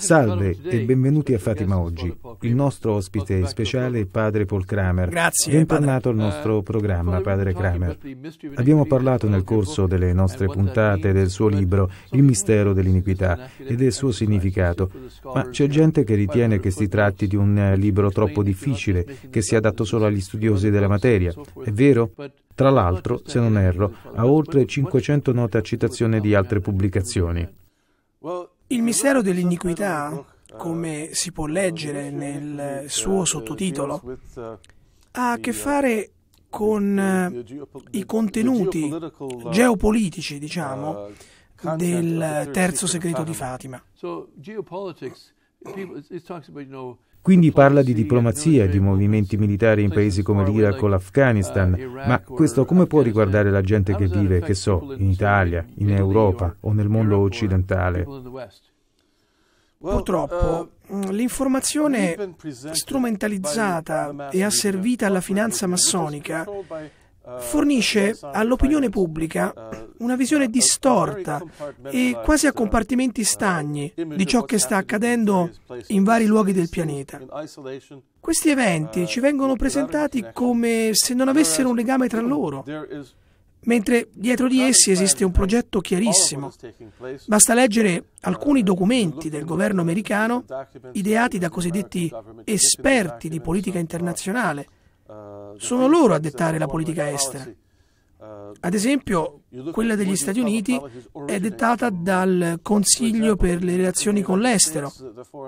Salve e benvenuti a Fatima Oggi. Il nostro ospite speciale è padre Paul Kramer. Grazie. Bentornato al eh, nostro programma, padre Kramer. Abbiamo parlato nel corso delle nostre puntate del suo libro Il mistero dell'iniquità e del suo significato, ma c'è gente che ritiene che si tratti di un eh, libro troppo difficile, che sia adatto solo agli studiosi della materia. È vero? Tra l'altro, se non erro, ha oltre 500 note a citazione di altre pubblicazioni. Il mistero dell'iniquità, come si può leggere nel suo sottotitolo, ha a che fare con eh, i contenuti geopolitici, diciamo, del terzo segreto di Fatima. Quindi parla di diplomazia di movimenti militari in paesi come l'Iraq o l'Afghanistan, ma questo come può riguardare la gente che vive, che so, in Italia, in Europa o nel mondo occidentale? Purtroppo mm, l'informazione strumentalizzata e asservita alla finanza massonica fornisce all'opinione pubblica una visione distorta e quasi a compartimenti stagni di ciò che sta accadendo in vari luoghi del pianeta. Questi eventi ci vengono presentati come se non avessero un legame tra loro, mentre dietro di essi esiste un progetto chiarissimo. Basta leggere alcuni documenti del governo americano ideati da cosiddetti esperti di politica internazionale eh, Sono loro a dettare la politica estera. Eh, Ad esempio, quella degli Stati Uniti è dettata dal Consiglio per le relazioni con l'estero,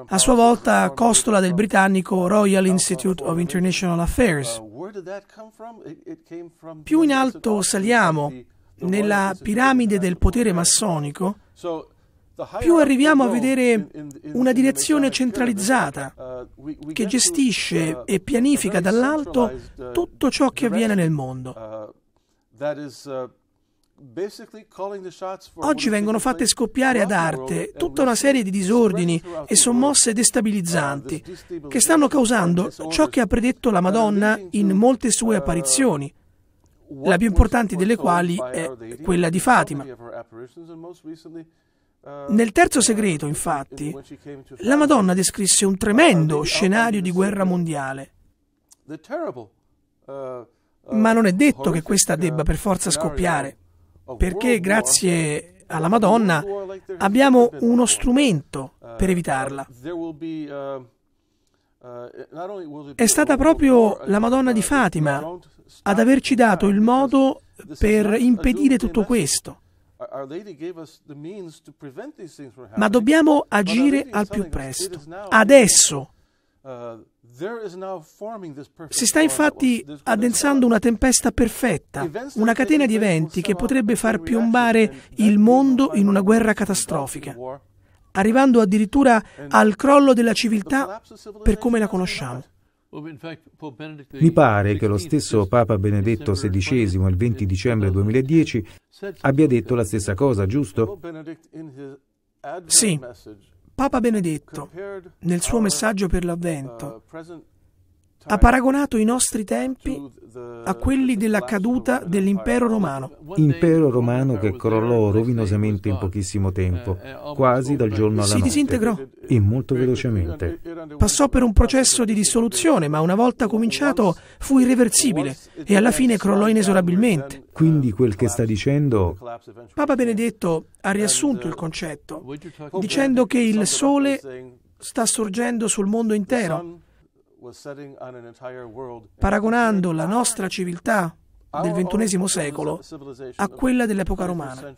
a sua volta costola del britannico uh, Royal Institute of International Affairs. Più in alto saliamo nella piramide del potere massonico, più arriviamo a vedere una direzione centralizzata che gestisce e pianifica dall'alto tutto ciò che avviene nel mondo. Oggi vengono fatte scoppiare ad arte tutta una serie di disordini e sommosse destabilizzanti che stanno causando ciò che ha predetto la Madonna in molte sue apparizioni, la più importante delle quali è quella di Fatima. Nel terzo segreto, infatti, la Madonna descrisse un tremendo scenario di guerra mondiale. Ma non è detto che questa debba per forza scoppiare, perché grazie alla Madonna abbiamo uno strumento per evitarla. È stata proprio la Madonna di Fatima ad averci dato il modo per impedire tutto questo. Ma dobbiamo agire al più presto, adesso. Uh, si sta infatti addensando una tempesta perfetta, una catena di eventi che potrebbe far piombare il mondo in una guerra catastrofica, arrivando addirittura al crollo della civiltà per come la conosciamo. Mi pare che lo stesso Papa Benedetto XVI il 20 dicembre 2010 abbia detto la stessa cosa, giusto? Sì. Papa Benedetto, nel suo messaggio per l'Avvento, uh, ha paragonato i nostri tempi a quelli della caduta dell'impero romano. Impero romano che crollò rovinosamente in pochissimo tempo, quasi dal giorno alla notte. Si disintegrò. E molto velocemente. Passò per un processo di dissoluzione, ma una volta cominciato fu irreversibile e alla fine crollò inesorabilmente. Quindi quel che sta dicendo... Papa Benedetto ha riassunto il concetto dicendo che il sole sta sorgendo sul mondo intero paragonando la nostra civiltà del XXI secolo a quella dell'epoca romana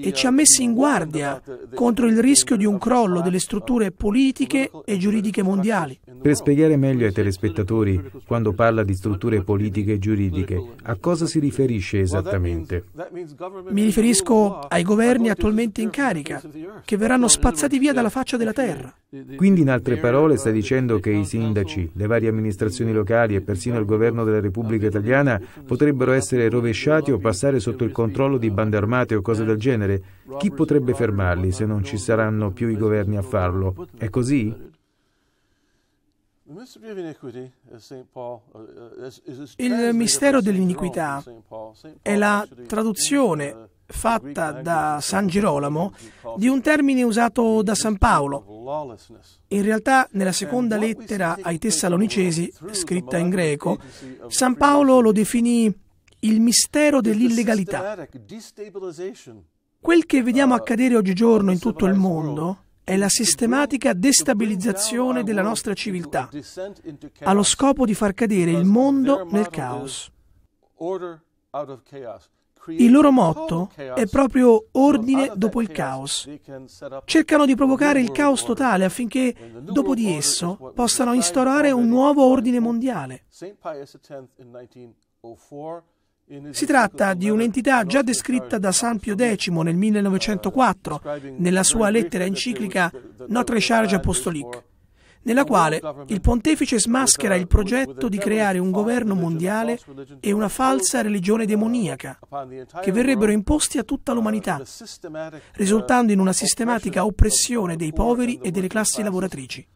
e ci ha messi in guardia contro il rischio di un crollo delle strutture politiche e giuridiche mondiali. Per spiegare meglio ai telespettatori, quando parla di strutture politiche e giuridiche, a cosa si riferisce esattamente? Mi riferisco ai governi attualmente in carica, che verranno spazzati via dalla faccia della terra. Quindi in altre parole sta dicendo che i sindaci, le varie amministrazioni locali e persino il governo della Repubblica Italiana potrebbero essere rovesciati o passare sotto il controllo di bande armate o cose del genere? Chi potrebbe fermarli se non ci saranno più i governi a farlo? È così? Uh, Il mistero dell'iniquità è la traduzione uh, fatta da San Girolamo di un termine usato da San Paolo. In realtà nella seconda lettera ai Tessalonicesi, scritta in greco, San Paolo lo definì il mistero dell'illegalità. Quel che vediamo accadere oggigiorno in tutto il mondo è la sistematica destabilizzazione della nostra civiltà, allo scopo di far cadere il mondo nel caos. Il loro motto è proprio ordine dopo il caos. Cercano di provocare il caos totale affinché dopo di esso possano instaurare un nuovo ordine mondiale. Si tratta di un'entità già descritta da San Pio X nel 1904 nella sua lettera enciclica Notre Charge Apostolique, nella quale il pontefice smaschera il progetto di creare un governo mondiale e una falsa religione demoniaca che verrebbero imposti a tutta l'umanità, risultando in una sistematica oppressione dei poveri e delle classi lavoratrici.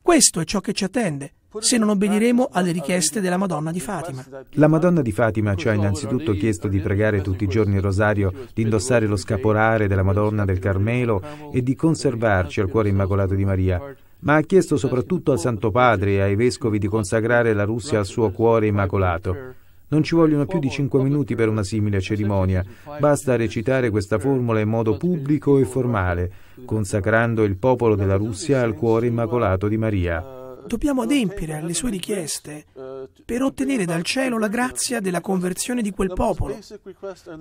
Questo è ciò che ci attende se non obbediremo alle richieste della Madonna di Fatima. La Madonna di Fatima ci ha innanzitutto chiesto di pregare tutti i giorni il rosario, di indossare lo scaporare della Madonna del Carmelo e di conservarci al cuore immacolato di Maria. Ma ha chiesto soprattutto al Santo Padre e ai vescovi di consacrare la Russia al suo cuore immacolato. Non ci vogliono più di cinque minuti per una simile cerimonia, basta recitare questa eh, formula in modo pubblico e formale, consacrando il popolo della Russia al cuore immacolato di Maria eh, dobbiamo adempiere alle sue richieste eh, per ottenere dal cielo la grazia della conversione di quel popolo.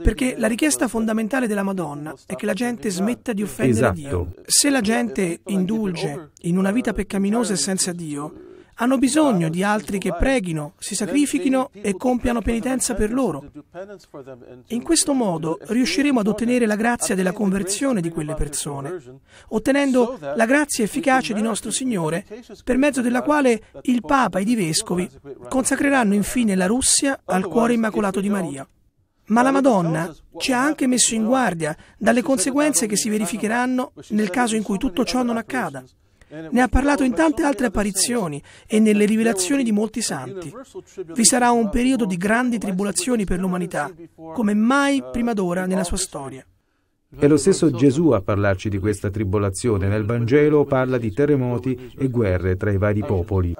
Perché la richiesta fondamentale della Madonna è che la gente smetta di offendere esatto. Dio. Se la gente indulge in una vita peccaminosa e senza Dio, hanno bisogno di altri che preghino, si sacrifichino e compiano penitenza per loro. In questo modo riusciremo ad ottenere la grazia della conversione di quelle persone, ottenendo la grazia efficace di nostro Signore, per mezzo della quale il Papa ed i Vescovi consacreranno infine la Russia al cuore immacolato di Maria. Ma la Madonna ci ha anche messo in guardia dalle conseguenze che si verificheranno nel caso in cui tutto ciò non accada. Ne ha parlato in tante altre apparizioni e nelle rivelazioni di molti santi. Vi sarà un periodo di grandi tribolazioni per l'umanità, come mai prima d'ora nella sua storia. È lo stesso Gesù a parlarci di questa tribolazione. Nel Vangelo parla di terremoti e guerre tra i vari popoli.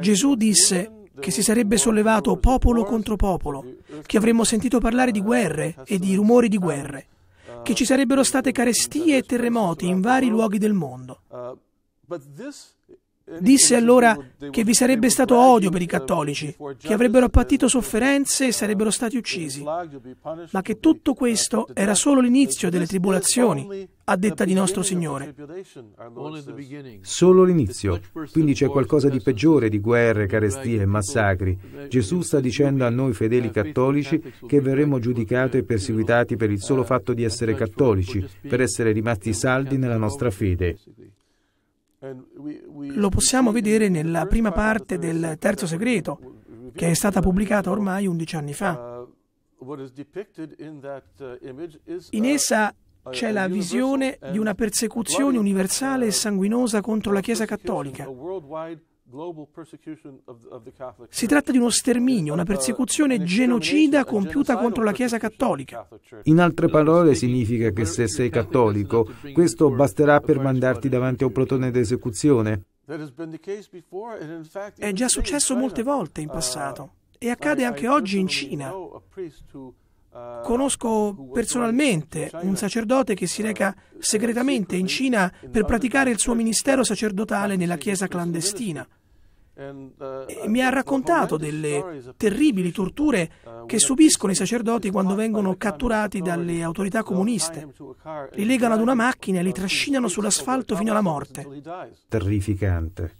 Gesù disse che si sarebbe sollevato popolo contro popolo, che avremmo sentito parlare di guerre e di rumori di guerre che ci sarebbero state carestie e terremoti in vari luoghi del mondo. Uh, Disse allora che vi sarebbe stato odio per i cattolici, che avrebbero patito sofferenze e sarebbero stati uccisi, ma che tutto questo era solo l'inizio delle tribolazioni, a detta di nostro Signore. Solo l'inizio, quindi c'è qualcosa di peggiore di guerre, carestie e massacri. Gesù sta dicendo a noi fedeli cattolici che verremo giudicati e perseguitati per il solo fatto di essere cattolici, per essere rimasti saldi nella nostra fede. Lo possiamo vedere nella prima parte del Terzo Segreto, che è stata pubblicata ormai 11 anni fa. Uh, in uh, essa c'è la visione di una persecuzione universale e uh, sanguinosa contro la Chiesa cattolica, si tratta di uno sterminio, una uh, persecuzione genocida compiuta contro la Chiesa cattolica. In altre parole significa che se sei cattolico, questo basterà per mandarti davanti a un plotone d'esecuzione. È già successo molte volte in uh, passato e accade anche oggi in Cina. Conosco personalmente un sacerdote che si reca segretamente in Cina per praticare il suo ministero sacerdotale nella chiesa clandestina. Uh, mi ha raccontato delle terribili torture che subiscono i sacerdoti quando vengono catturati dalle autorità comuniste. Li legano ad una macchina e li trascinano sull'asfalto fino alla morte. Terrificante.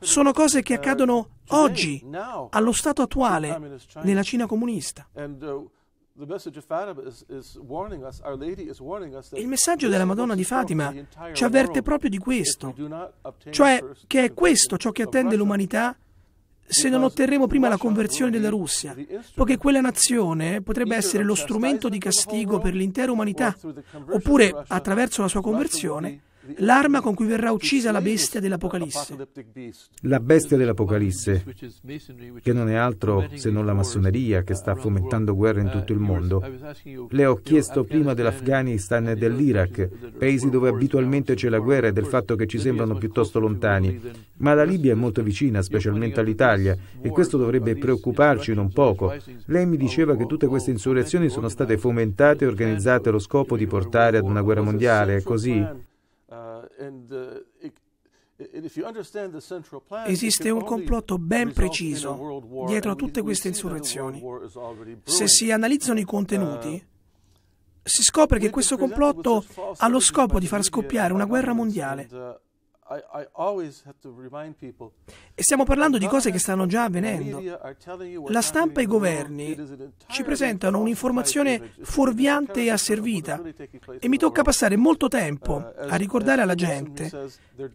Sono cose che accadono oggi, allo stato attuale, nella Cina comunista. Uh, il messaggio della Madonna di Fatima ci avverte proprio di questo, cioè che è questo ciò che attende l'umanità se non otterremo prima la conversione della Russia, poiché quella nazione potrebbe essere lo strumento di castigo per l'intera umanità, oppure attraverso la sua conversione l'arma con cui verrà uccisa la bestia dell'Apocalisse. La bestia dell'Apocalisse, che non è altro se non la massoneria che sta fomentando guerra in tutto il mondo. Le ho chiesto prima dell'Afghanistan e dell'Iraq, paesi dove abitualmente c'è la guerra e del fatto che ci sembrano piuttosto lontani, ma la Libia è molto vicina, specialmente all'Italia, e questo dovrebbe preoccuparci non poco. Lei mi diceva che tutte queste insurrezioni sono state fomentate e organizzate allo scopo di portare ad una guerra mondiale, è così? Uh, Esiste un complotto ben preciso dietro a tutte queste insurrezioni. Se si analizzano i contenuti, uh, si scopre che questo complotto ha lo scopo di far scoppiare una guerra mondiale. Uh, e stiamo parlando di cose che stanno già avvenendo. La stampa e i governi ci presentano un'informazione fuorviante e asservita e mi tocca passare molto tempo uh, a ricordare alla gente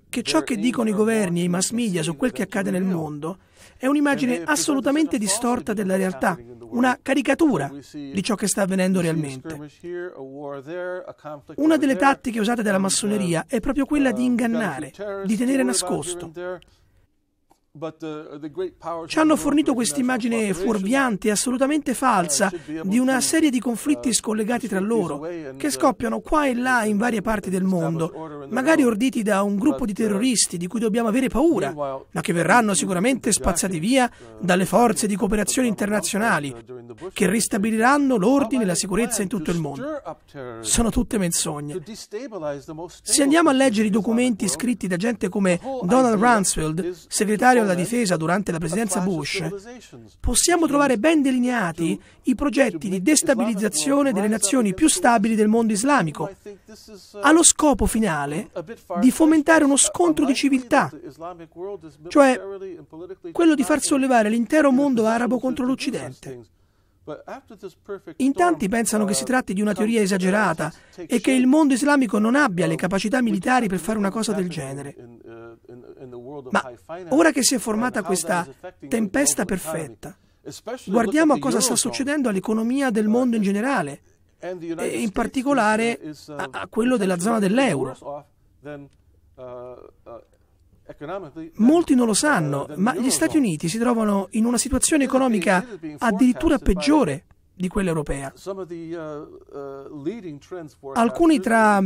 che ciò che dicono i governi e i mass media su quel che accade nel mondo è un'immagine assolutamente distorta della realtà una caricatura di ciò che sta avvenendo realmente. Una delle tattiche usate dalla uh, massoneria è proprio quella di uh, ingannare, di tenere nascosto, Uh, Ci hanno fornito questa immagine fuorviante e assolutamente falsa di una serie di conflitti uh, scollegati tra loro, che uh, scoppiano qua e là in varie parti del mondo, magari orditi da un gruppo di terroristi di cui dobbiamo avere paura, ma che verranno sicuramente spazzati via dalle forze di cooperazione internazionali, che ristabiliranno l'ordine e la sicurezza in tutto il mondo. Sono tutte menzogne. Se andiamo a leggere i documenti scritti da gente come Donald Rumsfeld, segretario alla difesa durante la presidenza Bush, possiamo trovare ben delineati i progetti di destabilizzazione delle nazioni più stabili del mondo islamico, allo scopo finale di fomentare uno scontro di civiltà, cioè quello di far sollevare l'intero mondo arabo contro l'Occidente. In tanti pensano che si tratti di una teoria esagerata e che il mondo islamico non abbia le capacità militari per fare una cosa del genere. Uh, Ma ora che si è formata questa tempesta perfetta, guardiamo a cosa sta succedendo all'economia del uh, mondo in generale e in particolare uh, a quello della zona dell'euro. Ecco, Molti non lo eh, sanno, ma gli Stati Uniti si trovano in una situazione economica addirittura peggiore di quella europea. Uh, uh, Alcuni tra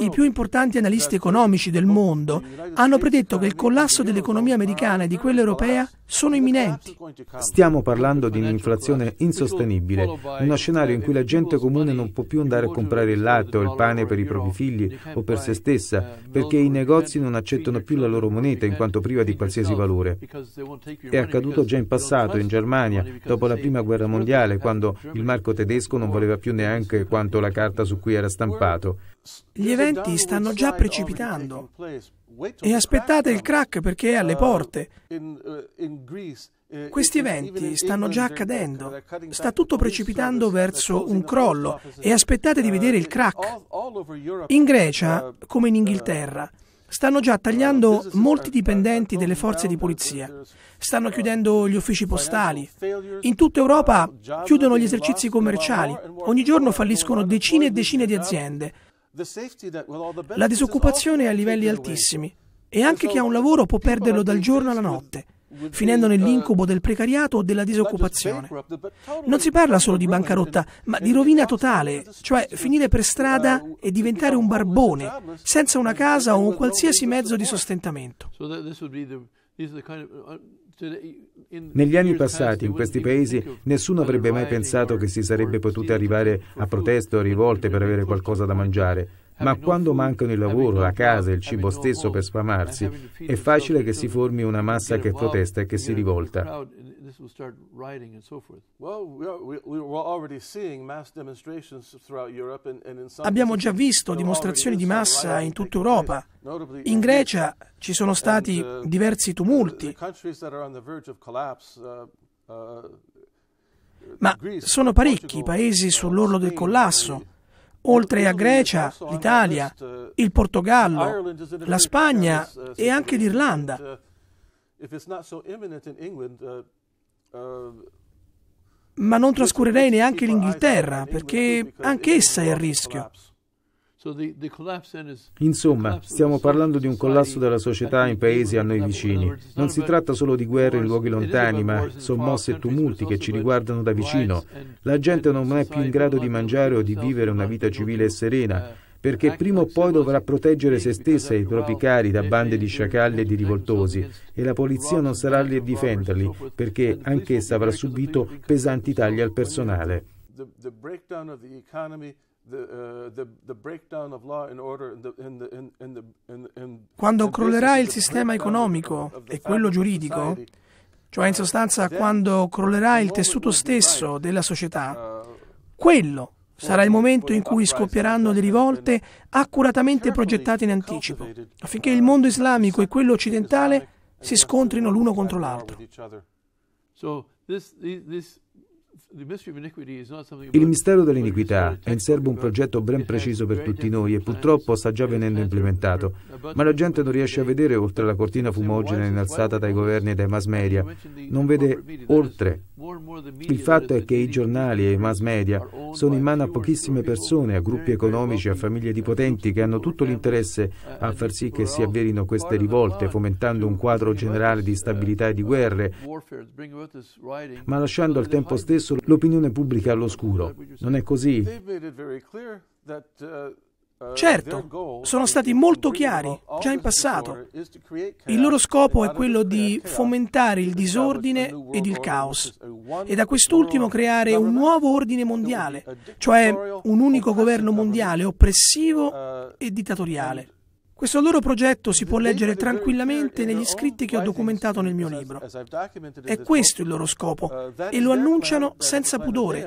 i più importanti analisti economici del mondo hanno predetto che il collasso dell'economia americana e di quella europea sono imminenti. Stiamo parlando di un'inflazione insostenibile, uno scenario in cui la gente comune non può più andare a comprare il latte o il pane per i propri figli o per se stessa, perché i negozi non accettano più la loro moneta in quanto priva di qualsiasi valore. È accaduto già in passato in Germania, dopo la Prima Guerra Mondiale, quando il marco tedesco non voleva più neanche quanto la carta su cui era stampato. Gli eventi stanno già precipitando e aspettate il crack perché è alle porte. Questi eventi stanno già accadendo, sta tutto precipitando verso un crollo e aspettate di vedere il crack. In Grecia, come in Inghilterra, Stanno già tagliando molti dipendenti delle forze di polizia, stanno chiudendo gli uffici postali. In tutta Europa chiudono gli esercizi commerciali, ogni giorno falliscono decine e decine di aziende. La disoccupazione è a livelli altissimi e anche chi ha un lavoro può perderlo dal giorno alla notte finendo nell'incubo uh, del precariato o della disoccupazione. Non si parla solo di bancarotta, ma di rovina totale, cioè finire per uh, strada e diventare un barbone, senza una casa o un qualsiasi mezzo di sostentamento. Uh, Negli anni passati in questi paesi nessuno avrebbe mai pensato che si sarebbe potuto arrivare a proteste o rivolte per avere qualcosa da mangiare ma quando mancano il lavoro, la casa, il cibo stesso per sfamarsi, è facile che si formi una massa che protesta e che si rivolta. Abbiamo già visto dimostrazioni di massa in tutta Europa. In Grecia ci sono stati uh, diversi tumulti. Uh, uh, ma sono parecchi i paesi sull'orlo del collasso oltre a Grecia, l'Italia, il Portogallo, la Spagna e anche l'Irlanda. Ma non trascurerei neanche l'Inghilterra, perché anch'essa è a rischio. Insomma, stiamo parlando di un collasso della società in paesi a noi vicini. Non si tratta solo di guerre in luoghi lontani, ma sommosse e tumulti che ci riguardano da vicino. La gente non è più in grado di mangiare o di vivere una vita civile e serena, uh, perché prima o poi dovrà proteggere se stessa e i propri cari da bande di sciacalli e di rivoltosi, e la polizia non sarà lì a difenderli, perché anch'essa avrà subito pesanti tagli al personale. Quando crollerà il sistema economico e quello giuridico, cioè in sostanza quando crollerà il tessuto stesso della società, uh, quello sarà il momento in cui scoppieranno le rivolte accuratamente progettate in anticipo, affinché il mondo islamico e quello occidentale si scontrino l'uno contro l'altro. So this, il mistero dell'iniquità è in serbo un progetto ben preciso per tutti noi e purtroppo sta già venendo implementato, ma la gente non riesce a vedere oltre la cortina fumogena innalzata dai governi e dai mass media, non vede oltre. Il fatto è che i giornali e i mass media sono in mano a pochissime persone, a gruppi economici, a famiglie di potenti che hanno tutto l'interesse a far sì che si avverino queste rivolte, fomentando un quadro generale di uh, stabilità e di guerre, ma lasciando al tempo stesso l'opinione pubblica all'oscuro. Non è così? Certo, sono stati molto chiari già in passato. Il loro scopo è quello di fomentare il disordine ed il caos e da quest'ultimo creare un nuovo ordine mondiale, cioè un unico governo mondiale oppressivo e dittatoriale. Questo loro progetto si può leggere tranquillamente negli scritti che ho documentato nel mio libro. È questo il loro scopo e lo annunciano senza pudore,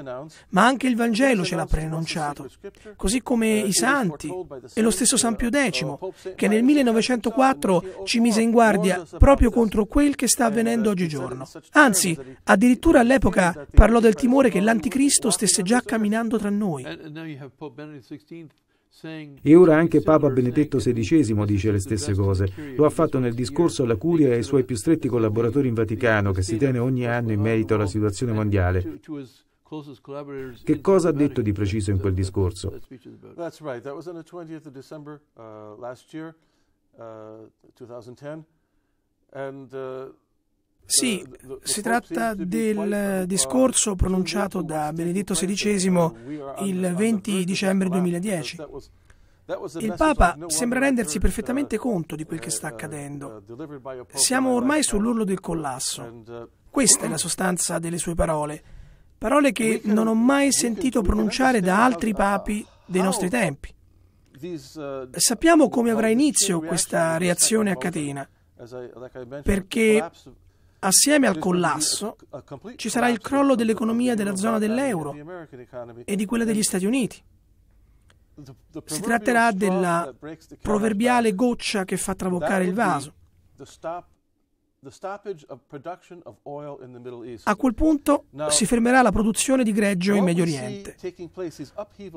ma anche il Vangelo ce l'ha preannunciato, così come i santi e lo stesso San Pio X, che nel 1904 ci mise in guardia proprio contro quel che sta avvenendo oggigiorno. Anzi, addirittura all'epoca parlò del timore che l'Anticristo stesse già camminando tra noi. E ora anche Papa Benedetto XVI dice le stesse cose. Lo ha fatto nel discorso alla Curia e ai suoi più stretti collaboratori in Vaticano, che si tiene ogni anno in merito alla situazione mondiale. Che cosa ha detto di preciso in quel discorso? That's uh, uh, And, uh, sì, eh, si tratta del discorso pronunciato da Benedetto XVI il 20 dicembre 2010. Il Papa sembra rendersi perfettamente uh, conto di quel che sta uh, accadendo. Uh, Siamo ormai sull'urlo del collasso. Questa è la sostanza delle sue parole. Parole che non ho mai sentito pronunciare da altri papi dei nostri tempi. Sappiamo come avrà inizio questa reazione a catena perché Assieme al collasso ci sarà il crollo dell'economia della zona dell'euro e di quella degli Stati Uniti. Si tratterà della proverbiale goccia che fa traboccare il vaso. A quel punto si fermerà la produzione di greggio in Medio Oriente.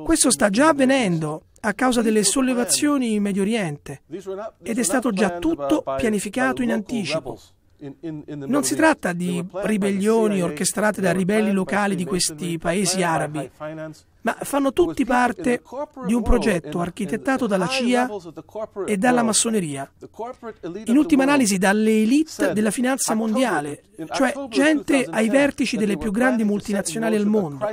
Questo sta già avvenendo a causa delle sollevazioni in Medio Oriente ed è stato già tutto pianificato in anticipo non si tratta di ribellioni orchestrate da ribelli locali di questi paesi arabi, ma fanno tutti parte di un progetto architettato dalla CIA e dalla massoneria, in ultima analisi dalle elite della finanza mondiale, cioè gente ai vertici delle più grandi multinazionali al mondo.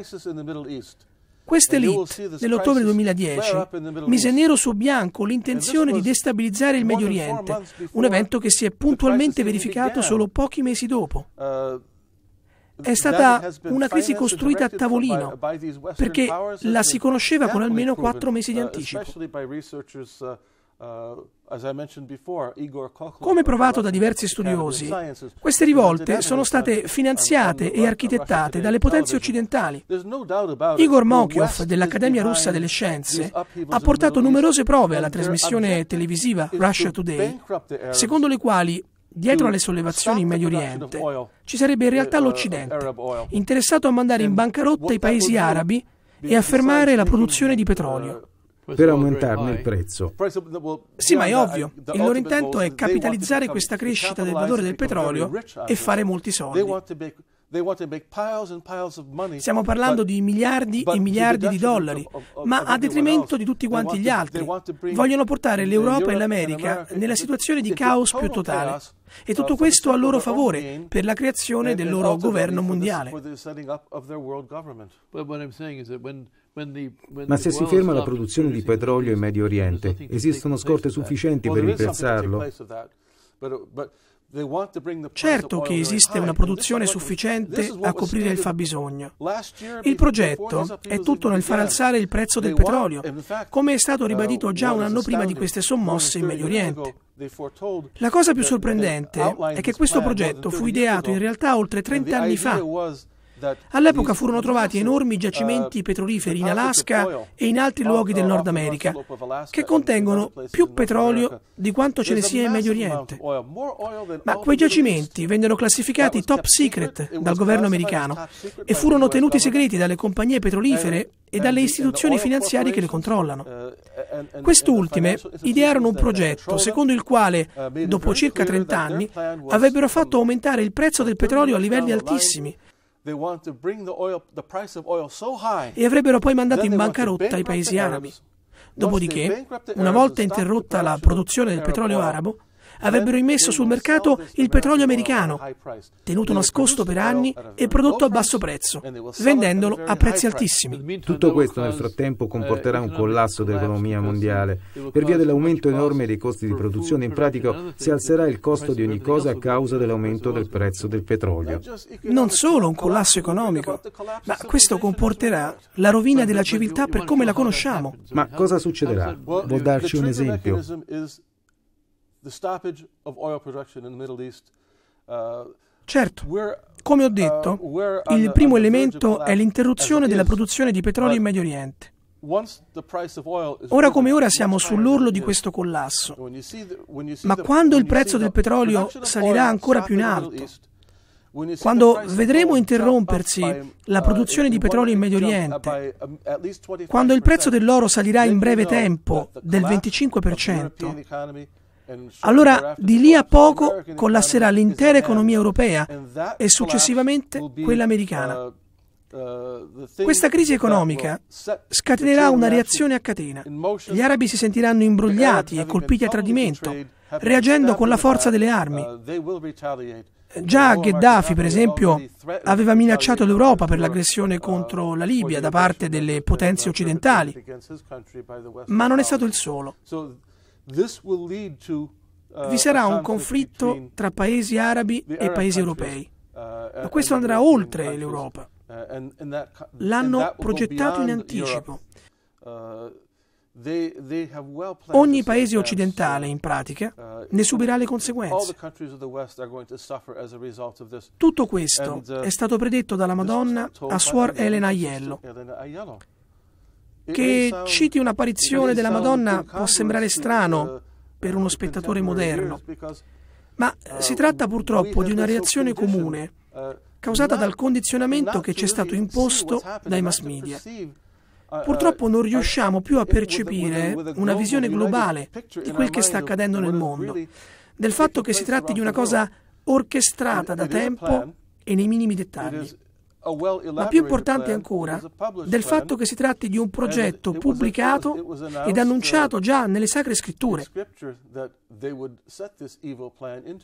Questa elite, nell'ottobre 2010, mise nero su bianco l'intenzione di destabilizzare il Medio Oriente, un evento che si è puntualmente verificato solo pochi mesi dopo. Uh, è stata una crisi costruita a tavolino, perché la si conosceva con almeno quattro mesi di uh, anticipo. Come provato da diversi studiosi, queste rivolte sono state finanziate e architettate dalle potenze occidentali. Igor Mokiov dell'Accademia russa delle scienze ha portato numerose prove alla trasmissione televisiva Russia Today, secondo le quali dietro alle sollevazioni in Medio Oriente ci sarebbe in uh, realtà uh, l'Occidente, interessato a mandare in bancarotta i paesi arabi e a fermare la produzione di uh, petrolio per aumentarne il prezzo. Sì, ma è uh, ovvio, il loro intento è capitalizzare questa crescita del valore del petrolio e fare molti soldi. Stiamo parlando di miliardi e miliardi di dollari, ma a detrimento di tutti quanti gli altri. Vogliono portare l'Europa e l'America nella situazione di caos più totale. E tutto questo a loro favore per la creazione del loro governo mondiale. Ma se si ferma la produzione di petrolio in Medio Oriente, esistono scorte sufficienti per rimpiazzarlo? Uh, certo che esiste una produzione sufficiente a coprire il fabbisogno. Il progetto è tutto nel far alzare il prezzo del petrolio, come è stato ribadito uh, già un anno prima di queste sommosse in Medio Oriente. La cosa più sorprendente è che questo progetto fu ideato in realtà oltre 30 anni fa All'epoca furono trovati enormi giacimenti petroliferi in Alaska e in altri luoghi del Nord America che contengono più petrolio di quanto ce ne sia in Medio Oriente. Ma quei giacimenti vennero classificati top secret dal governo americano e furono tenuti segreti dalle compagnie petrolifere e dalle istituzioni finanziarie che le controllano. Quest'ultime idearono un progetto secondo il quale, dopo circa 30 anni, avrebbero fatto aumentare il prezzo del petrolio a livelli altissimi, e avrebbero poi mandato in bancarotta i paesi arabi. Dopodiché, una volta interrotta la produzione del petrolio arabo, avrebbero immesso sul mercato il petrolio americano, tenuto nascosto per anni e prodotto a basso prezzo, vendendolo a prezzi altissimi. Tutto questo nel frattempo comporterà un collasso dell'economia mondiale. Per via dell'aumento enorme dei costi di produzione, in pratica si alzerà il costo di ogni cosa a causa dell'aumento del prezzo del petrolio. Non solo un collasso economico, ma questo comporterà la rovina della civiltà per come la conosciamo. Ma cosa succederà? Vuol darci un esempio? Uh, certo, come ho uh, detto, il primo elemento è l'interruzione della produzione di petrolio in Medio Oriente. Ora come ora siamo sull'orlo di questo collasso, ma quando il prezzo del petrolio salirà ancora più in alto, quando vedremo interrompersi la produzione di petrolio in Medio Oriente, quando il prezzo dell'oro salirà in breve tempo del 25%, allora, di lì a poco collasserà l'intera economia europea e successivamente quella uh, americana. Uh, Questa crisi economica scatenerà una reazione a catena. Gli arabi si sentiranno imbrogliati e colpiti a tradimento, reagendo con la forza delle armi. Già uh, eh, Gheddafi, per esempio, aveva minacciato l'Europa per l'aggressione contro la Libia da parte delle potenze occidentali, ma non è stato il solo. Uh, Vi sarà un conflitto tra paesi arabi e paesi europei, uh, ma questo andrà oltre l'Europa. Uh, L'hanno progettato in anticipo. Ogni paese occidentale, in pratica, ne subirà le conseguenze. Tutto questo è stato predetto dalla Madonna a Suor Elena Aiello. Che citi un'apparizione della Madonna può sembrare eh, strano eh, per uno spettatore moderno, ma eh, si tratta purtroppo di una reazione comune causata dal condizionamento che ci è stato imposto dai mass media. Uh, purtroppo non uh, riusciamo più a percepire una visione globale di quel che sta accadendo nel mondo, del fatto che si tratti di una cosa orchestrata da tempo e nei minimi dettagli ma più importante ancora del fatto che si tratti di un progetto pubblicato ed annunciato già nelle Sacre Scritture.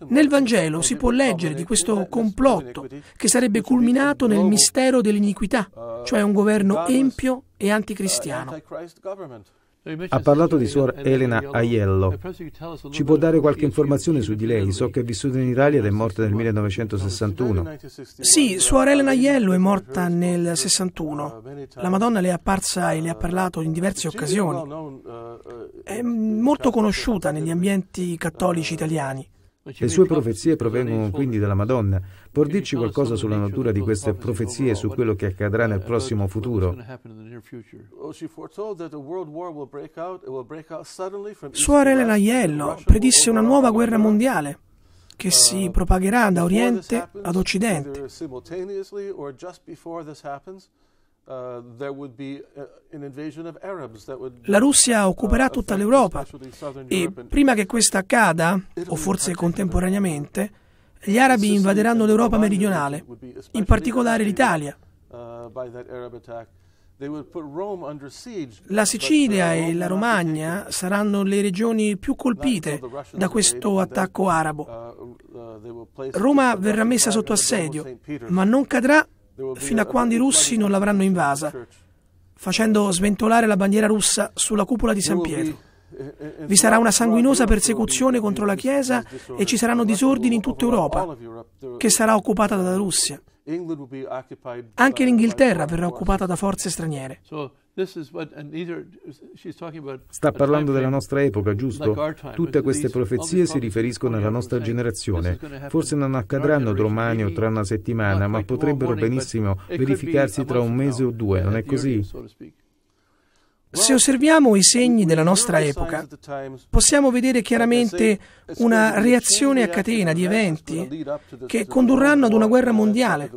Nel Vangelo si può leggere di questo complotto che sarebbe culminato nel mistero dell'iniquità, uh, cioè un governo empio e uh, anticristiano. Ha parlato di suor Elena Aiello. Ci può dare qualche informazione su di lei? So che è vissuta in Italia ed è morta nel 1961. Sì, suor Elena Aiello è morta nel 61. La Madonna le è apparsa e le ha parlato in diverse occasioni. Uh, uh, è molto conosciuta negli ambienti cattolici italiani. Le sue profezie provengono quindi dalla Madonna. Può dirci qualcosa sulla natura di queste profezie e su quello che accadrà nel prossimo futuro? Suor Elena Aiello predisse una nuova guerra mondiale che si uh, propagherà da Oriente ad Occidente. Uh, uh, la Russia occuperà tutta l'Europa e prima che questo accada, o forse contemporaneamente, gli arabi invaderanno l'Europa meridionale, in particolare l'Italia. Uh, la Sicilia e la Romagna saranno le regioni più colpite da questo attacco arabo. Roma verrà messa sotto assedio, ma non cadrà fino a quando i russi non l'avranno invasa, facendo sventolare la bandiera russa sulla cupola di San Pietro. Eh, eh, Vi sarà una esatto, sanguinosa persecuzione contro la Chiesa e ci saranno disordini in tutta Europa, che sarà occupata dalla Russia. Anche l'Inghilterra verrà occupata da forze straniere. Sta parlando della nostra epoca, giusto? Tutte queste profezie si riferiscono alla nostra generazione. Forse non accadranno domani o tra una settimana, ma potrebbero benissimo verificarsi tra un mese o due, non è così? Se osserviamo i segni della nostra epoca, possiamo vedere chiaramente una reazione a catena di eventi che condurranno ad una guerra mondiale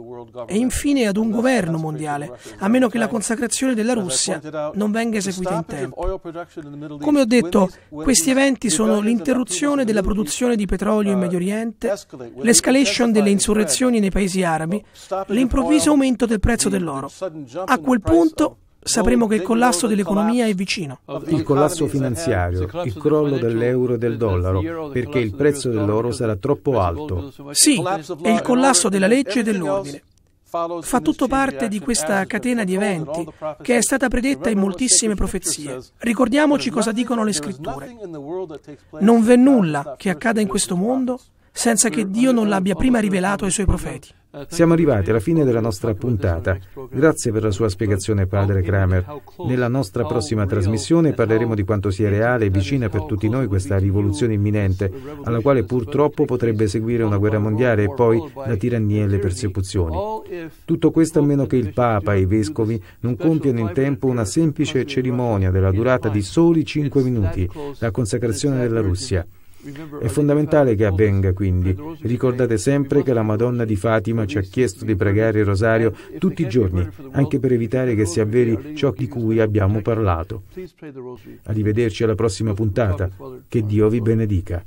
e infine ad un governo mondiale, a meno che la consacrazione della Russia non venga eseguita in tempo. Come ho detto, questi eventi sono l'interruzione della produzione di petrolio in Medio Oriente, l'escalation delle insurrezioni nei paesi arabi, l'improvviso aumento del prezzo dell'oro. A quel punto sapremo che il collasso dell'economia è vicino. Il collasso finanziario, il crollo dell'euro e del dollaro, perché il prezzo dell'oro sarà troppo alto. Sì, è il collasso della legge e dell'ordine. Fa tutto parte di questa catena di eventi che è stata predetta in moltissime profezie. Ricordiamoci cosa dicono le scritture. Non v'è nulla che accada in questo mondo senza che Dio non l'abbia prima rivelato ai suoi profeti. Siamo arrivati alla fine della nostra puntata. Grazie per la sua spiegazione, padre Kramer. Nella nostra prossima trasmissione parleremo di quanto sia reale e vicina per tutti noi questa rivoluzione imminente, alla quale purtroppo potrebbe seguire una guerra mondiale e poi la tirannia e le persecuzioni. Tutto questo a meno che il Papa e i vescovi non compiano in tempo una semplice cerimonia della durata di soli cinque minuti, la consacrazione della Russia. È fondamentale che avvenga quindi. Ricordate sempre che la Madonna di Fatima ci ha chiesto di pregare il rosario tutti i giorni, anche per evitare che si avveri ciò di cui abbiamo parlato. Arrivederci alla prossima puntata. Che Dio vi benedica.